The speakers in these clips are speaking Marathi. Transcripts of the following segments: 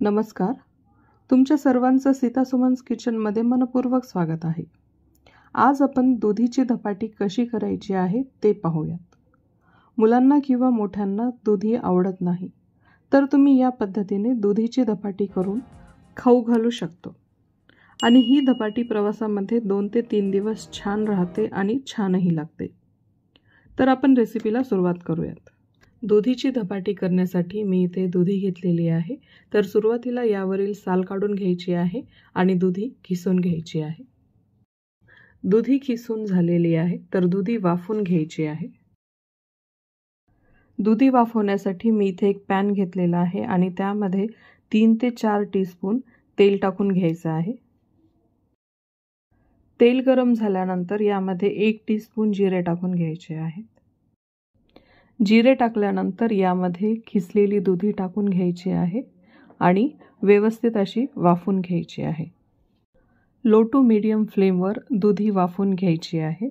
नमस्कार तुमच्या सर्वांचं सीता किचनमध्ये मनपूर्वक स्वागत आहे आज आपण दुधीची धपाटी कशी करायची आहे ते पाहूयात मुलांना किंवा मोठ्यांना दुधी आवडत नाही तर तुम्ही या पद्धतीने दुधीची धपाटी करून खाऊ घालू शकतो आणि ही धपाटी प्रवासामध्ये दोन ते तीन दिवस छान राहते आणि छानही लागते तर आपण रेसिपीला सुरुवात करूयात दुधीची धपाटी करण्यासाठी मी इथे दुधी घेतलेली आहे तर सुरुवातीला यावरील साल काढून घ्यायची आहे आणि दुधी खिसून घ्यायची आहे दुधी खिसून झालेली आहे तर दुधी वाफून घ्यायची आहे दुधी वाफवण्यासाठी मी इथे एक पॅन घेतलेला आहे आणि त्यामध्ये तीन ते चार टीस्पून तेल टाकून घ्यायचं आहे तेल गरम झाल्यानंतर यामध्ये एक टीस्पून जिरे टाकून घ्यायचे आहेत जिरे टाकल्यानंतर यामध्ये खिसलेली दुधी टाकून घ्यायची आहे आणि व्यवस्थित अशी वाफून घ्यायची आहे लो टू मीडियम फ्लेमवर दुधी वाफून घ्यायची आहे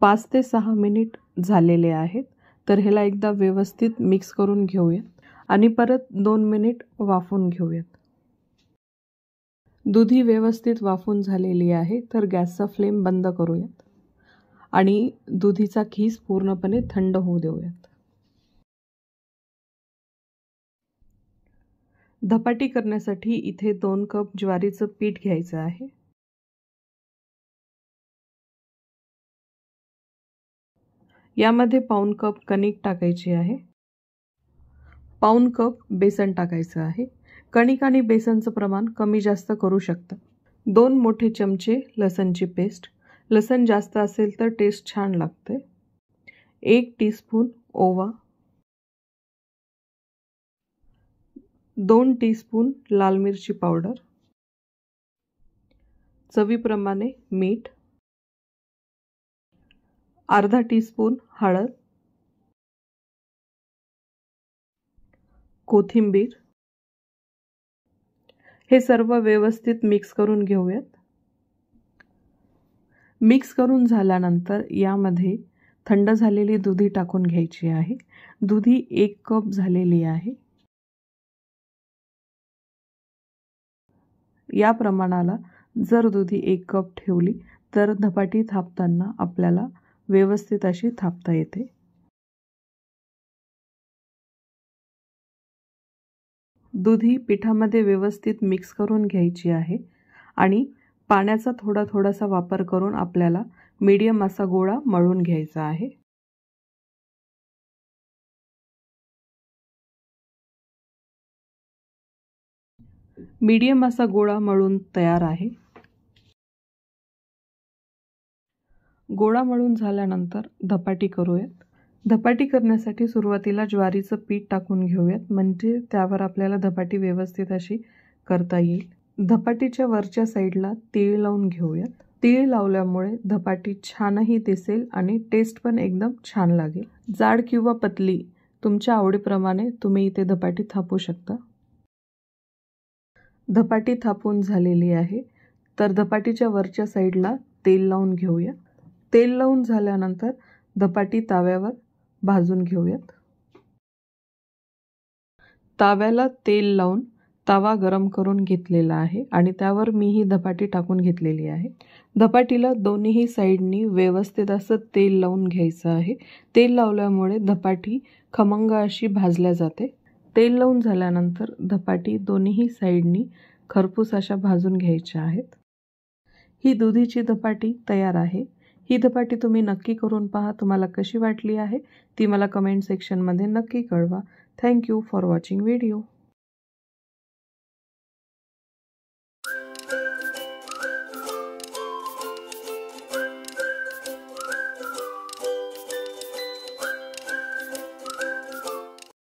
पाच ते सहा मिनिट झालेले आहेत तर ह्याला एकदा व्यवस्थित मिक्स करून घेऊयात आणि परत दोन मिनिट वाफून घेऊयात दुधी व्यवस्थित वाफून झालेली आहे तर गॅसचा फ्लेम बंद करूयात आणि दुधीचा खीस पूर्णपणे थंड होऊ देऊयात धपाटी करण्यासाठी इथे दोन कप ज्वारीचं पीठ घ्यायचं आहे यामध्ये पाऊन कप कणिक टाकायची आहे पाऊन कप बेसन टाकायचं आहे कणिक आणि बेसनचं प्रमाण कमी जास्त करू शकता दोन मोठे चमचे लसणची पेस्ट लसण जास्त असेल तर टेस्ट छान लागते एक टीस्पून ओवा दोन टीस्पून लाल मिरची पावडर चवीप्रमाणे मीठ अर्धा टीस्पून हळद कोथिंबीर हे सर्व व्यवस्थित मिक्स करून घेऊयात मिक्स करून झाल्यानंतर यामध्ये थंड झालेली दुधी टाकून घ्यायची आहे दुधी एक कप झालेली आहे या प्रमाणाला जर दुधी एक कप ठेवली तर धपाटी थापताना आपल्याला व्यवस्थित अशी थापता येते दुधी पिठामध्ये व्यवस्थित मिक्स करून घ्यायची आहे आणि पाण्याचा थोडा थोडासा वापर करून आपल्याला मीडियम असा गोळा मळून घ्यायचा आहे मीडियम असा गोळा मळून तयार आहे गोळा मळून झाल्यानंतर धपाटी करूयात धपाटी करण्यासाठी सुरुवातीला ज्वारीचं पीठ टाकून घेऊयात म्हणजे त्यावर आपल्याला धपाटी व्यवस्थित अशी करता येईल धपाटीच्या वरच्या साईडला तीळ लावून घेऊयात तीळ लावल्यामुळे धपाटी छानही दिसेल आणि टेस्ट पण एकदम छान लागेल जाड किंवा पतली तुमच्या आवडीप्रमाणे तुम्ही इथे धपाटी थापू शकता धपाटी थापून झालेली आहे तर धपाटीच्या वरच्या साईडला तेल लावून घेऊया तेल लावून झाल्यानंतर धपाटी ताव्यावर भाजून घेऊयात ताव्याला तेल लावून तवा गरम करून घेतलेला आहे आणि त्यावर मी ही धपाटी टाकून घेतलेली आहे धपाटीला दोन्हीही साईडनी व्यवस्थित असं तेल लावून घ्यायचं आहे तेल लावल्यामुळे धपाटी खमंग अशी भाजल्या जाते तेल लावून झाल्यानंतर धपाटी दोन्हीही साईडनी खरपूस अशा भाजून घ्यायच्या आहेत ही दुधीची धपाटी तयार आहे ही धपाटी तुम्ही नक्की करून पहा तुम्हाला कशी वाटली आहे ती मला कमेंट सेक्शनमध्ये नक्की कळवा थँक्यू फॉर वॉचिंग व्हिडिओ